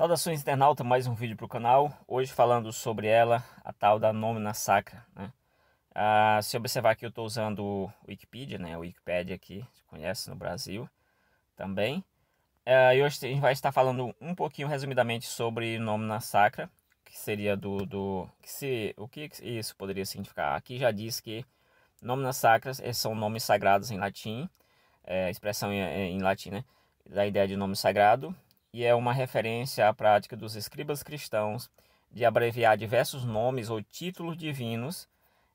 Saudações internauta, mais um vídeo para o canal. Hoje falando sobre ela, a tal da nômina sacra. Né? Ah, se observar que eu estou usando o Wikipedia, né? O Wikipedia aqui, se conhece no Brasil também. Ah, e hoje a gente vai estar falando um pouquinho resumidamente sobre nômina sacra, que seria do, do que se, o que isso poderia significar. Aqui já diz que nôminas sacras eh, são nomes sagrados em latim, é, expressão em, em latim, né? Da ideia de nome sagrado e é uma referência à prática dos escribas cristãos de abreviar diversos nomes ou títulos divinos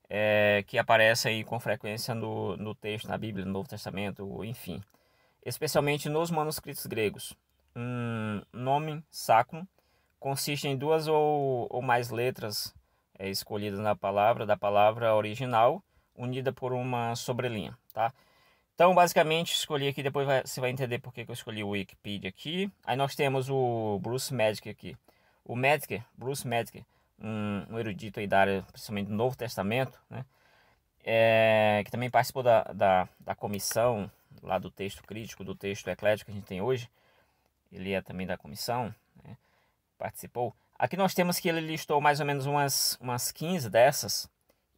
é, que aparecem aí com frequência no, no texto, na Bíblia, no Novo Testamento, enfim. Especialmente nos manuscritos gregos. Um nome sacro consiste em duas ou, ou mais letras é, escolhidas na palavra, da palavra original, unida por uma sobrelinha, tá? Então, basicamente, escolhi aqui, depois vai, você vai entender por que, eu escolhi o Wikipedia aqui. Aí nós temos o Bruce Medic aqui. O Medic, Bruce Medic, um, um, erudito aí da área, principalmente do Novo Testamento, né? É, que também participou da, da, da, comissão lá do texto crítico, do texto eclético que a gente tem hoje. Ele é também da comissão, né? participou. Aqui nós temos que ele listou mais ou menos umas, umas 15 dessas,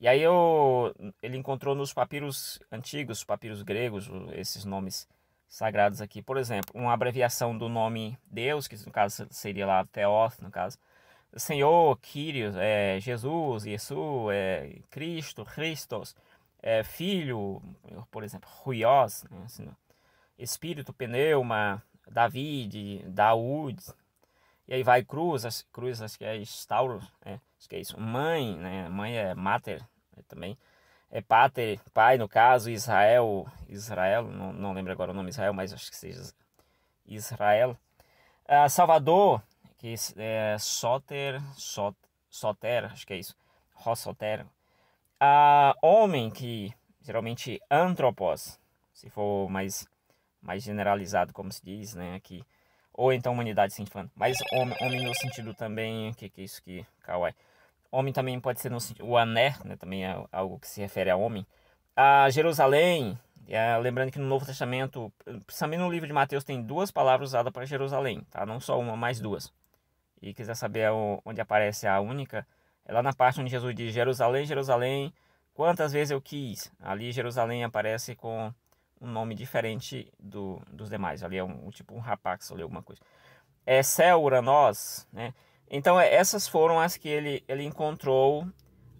e aí eu, ele encontrou nos papiros antigos, papiros gregos, esses nomes sagrados aqui, por exemplo, uma abreviação do nome Deus, que no caso seria lá Theos, no caso, Senhor, Kyrios, é, Jesus, Jesus, é, Cristo, Christos, é, Filho, por exemplo, Ruios, né, assim, Espírito, Pneuma, David, Daúd, e aí vai cruz, as, cruz acho que é Stauro, né? acho que é isso. Mãe, né? Mãe é mater né? também. É pater, pai no caso, Israel, Israel, não, não lembro agora o nome Israel, mas acho que seja Israel. Ah, Salvador, que é Soter, Sot, Soter, acho que é isso, Rossoter. Ah, homem, que geralmente antropos, se for mais, mais generalizado, como se diz, né, aqui. Ou então humanidade se infando. Mas homem, homem no sentido também. O que, que é isso que. Kawaii. Homem também pode ser no sentido. O ané, né, também é algo que se refere a homem. A Jerusalém. É, lembrando que no Novo Testamento, também no livro de Mateus, tem duas palavras usadas para Jerusalém, tá? Não só uma, mas duas. E quiser saber onde aparece a única, é lá na parte onde Jesus diz Jerusalém, Jerusalém, quantas vezes eu quis. Ali Jerusalém aparece com um nome diferente do, dos demais. Ali é um, tipo um rapax, ali alguma coisa. É Céu, né? Então é, essas foram as que ele, ele encontrou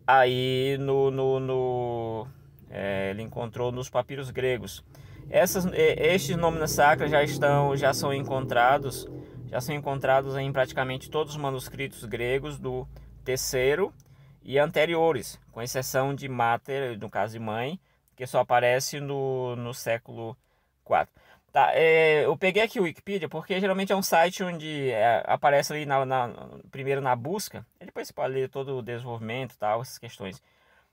aí no, no, no é, ele encontrou nos papiros gregos. Essas, estes nomes sacros já estão já são encontrados já são encontrados em praticamente todos os manuscritos gregos do terceiro e anteriores, com exceção de Mater, no caso de mãe, que só aparece no, no século IV. Tá, é, eu peguei aqui o Wikipedia porque geralmente é um site onde é, aparece ali na, na, primeiro na busca, e depois você pode ler todo o desenvolvimento e tal, essas questões.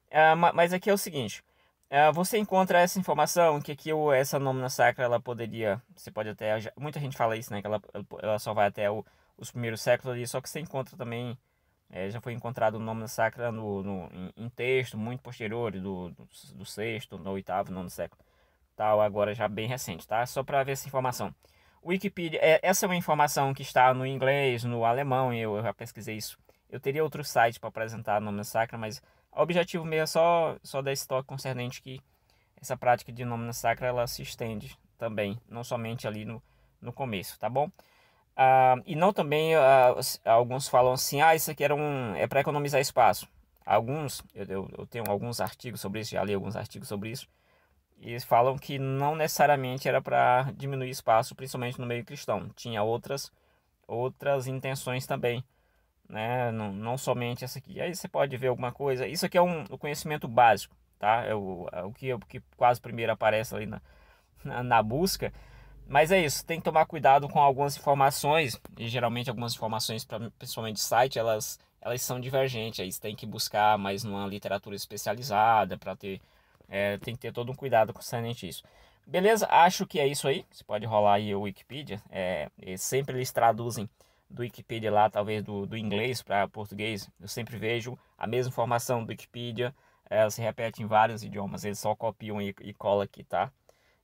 É, mas aqui é o seguinte, é, você encontra essa informação que aqui o, essa nomina sacra ela poderia, você pode até, muita gente fala isso, né, que ela, ela só vai até o, os primeiros séculos ali, só que você encontra também é, já foi encontrado o nome na sacra no, no, em, em texto muito posterior, do, do, do sexto, no oitavo, nono século. Tal, agora já bem recente, tá? Só para ver essa informação. Wikipedia, é, essa é uma informação que está no inglês, no alemão, eu, eu já pesquisei isso. Eu teria outro site para apresentar o nome sacra, mas o objetivo mesmo é só, só dar esse toque concernente que essa prática de nome sacra ela se estende também, não somente ali no, no começo, tá bom? Ah, e não também, ah, alguns falam assim, ah, isso aqui era um, é para economizar espaço. Alguns, eu, eu, tenho alguns artigos sobre isso, já li alguns artigos sobre isso, e falam que não necessariamente era para diminuir espaço, principalmente no meio cristão. Tinha outras, outras intenções também, né? não, não somente essa aqui. Aí você pode ver alguma coisa, isso aqui é um, um conhecimento básico, tá? É o, é o, que, é o que quase primeiro aparece ali na, na, na busca, mas é isso, tem que tomar cuidado com algumas informações, e geralmente algumas informações, principalmente de site, elas, elas são divergentes, aí você tem que buscar mais numa literatura especializada para ter. É, tem que ter todo um cuidado concernente isso. Beleza? Acho que é isso aí. Você pode rolar aí o Wikipedia. É, é sempre eles traduzem do Wikipedia lá, talvez do, do inglês para português. Eu sempre vejo a mesma informação do Wikipedia. Ela se repete em vários idiomas. Eles só copiam e, e colam aqui, tá?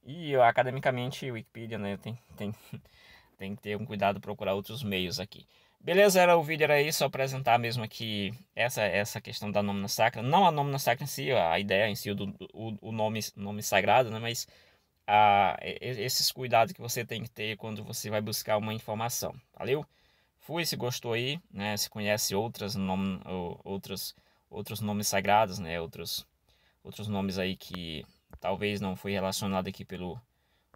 E academicamente, Wikipedia, né? Tem, tem, tem que ter um cuidado procurar outros meios aqui. Beleza, era o vídeo era isso, apresentar mesmo aqui essa essa questão da nômina sacra, não a nômina sacra em si, a ideia em si do, o, o nome nome sagrado, né, mas a, esses cuidados que você tem que ter quando você vai buscar uma informação. Valeu? Fui, se gostou aí, né, se conhece outras nom, outros outros nomes sagrados, né, outros outros nomes aí que talvez não foi relacionado aqui pelo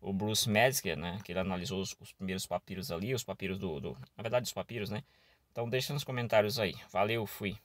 o Bruce Metzger, né, que ele analisou os, os primeiros papiros ali, os papiros do, do, na verdade os papiros, né? Então deixa nos comentários aí. Valeu, fui.